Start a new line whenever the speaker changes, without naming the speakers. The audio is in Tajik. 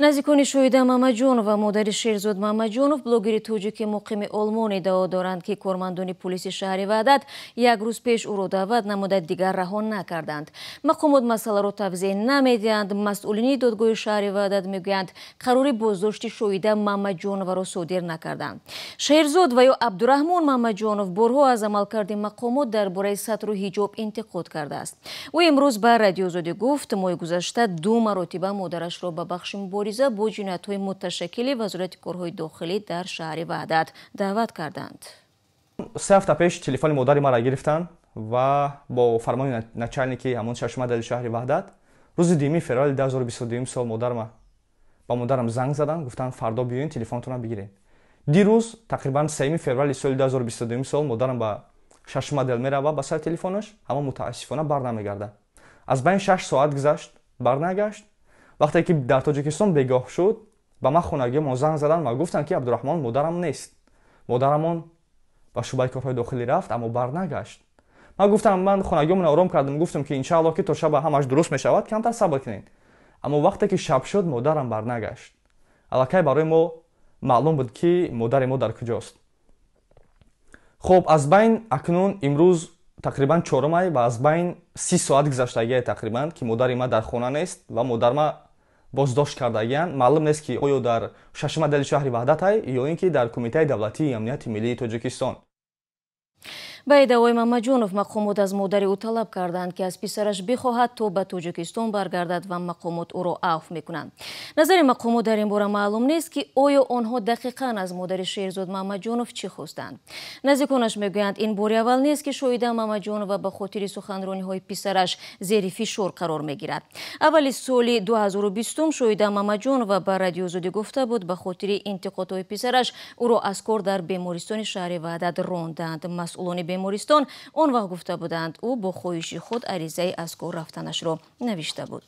назикони шоида мамаҷонов ва модари шерзод мамаҷонов блогери тоҷики муқими олмон иддао доранд ки кормандони пулиси шаҳри ваҳдат як рӯз пеш ӯро даъват намуда дигар раҳо накарданд мақомот масъаларо тавзеҳ намедиҳанд масъулини додгоҳи шаҳри ваҳдат мегӯянд қарори боздошти шоида мамаҷоноваро содир накарданд шерзод ва ё абдураҳмон мамаҷонов борҳо аз амалкарди мақомот дар бораи сатру ҳиҷоб интиқод кардааст ӯ имрӯз ба радиоозодӣ гуфт моҳи гузашта ду маротиба модарашро ба бахши муборӣ мубориза бо ҷинояатҳои муташаккили вазорати корҳои дохилӣ дар шаҳри ваҳдат даъват карданд
се ҳафта пеш телефони модари мара гирифтанд ва бо фармони начальники ҳамон чашма дали шаҳри ваҳдат рӯзи дуюми феврали 2022 сол модарма ба модарам занг заданд гуфтанд фардо биёед телефонатона бигиред дирӯз тақрибан се феврали соли 2022 сол модарам ба шашма дел меравад ба сари телефонаш ҳамон мутаассифона барнамегардад аз байн шаш соат гузашт барнагашт вақте ки дар тоҷикистон бегоҳ шуд ба ман хонагиёмо занг заданд ва гуфтанд ки абдураҳмон модарам нест модарамон ба шӯъбаи корҳои дохилӣ рафт аммо барнагашт ман гуфтам ман хонагиёмро ором кардам гуфтам ки иншалло ки то шаба ҳамаш дуруст мешавад камтар сабр кунед аммо вақте ки шаб шуд модарам барнагашт аллакай барои мо маълум буд ки модари мо дар куҷост хуб аз байн акнун имрӯз тақрибан чорумай ва аз байн си соат гузаштагие тақрибан ки модари ма дар хона нест ва модарма боздошт кардагиянд маълум нест ки оё дар шашмадали шаҳри ваҳдатай ё ин ки дар кумитаи давлатии амнияти миллии тоҷикистон
байдавои мамаҷонов мақомот аз модари ӯ талаб карданд ки аз писараш бихоҳад то ба тоҷикистон баргардад ва мақомот ӯро авф мекунанд назари мақомот дар ин бора маълум нест ки оё онҳо дақиқан аз модари шерзод мамаҷонов чӣ хостанд наздиконаш мегӯянд ин бори аввал нест ки шоида мамаҷонова ба хотири суханрониҳои писараш зери фишор қарор мегирад аввали соли 2020 шоида мамаҷонова ба радиозудӣ гуфта буд ба хотири интиқодҳои писараш ӯро аз кор дар бемористони шаҳри ваъдад ронданд масъулони бемористон он вақт гуфта буданд ӯ бо хоҳиши худ аризаи аз кор рафтанашро навишта буд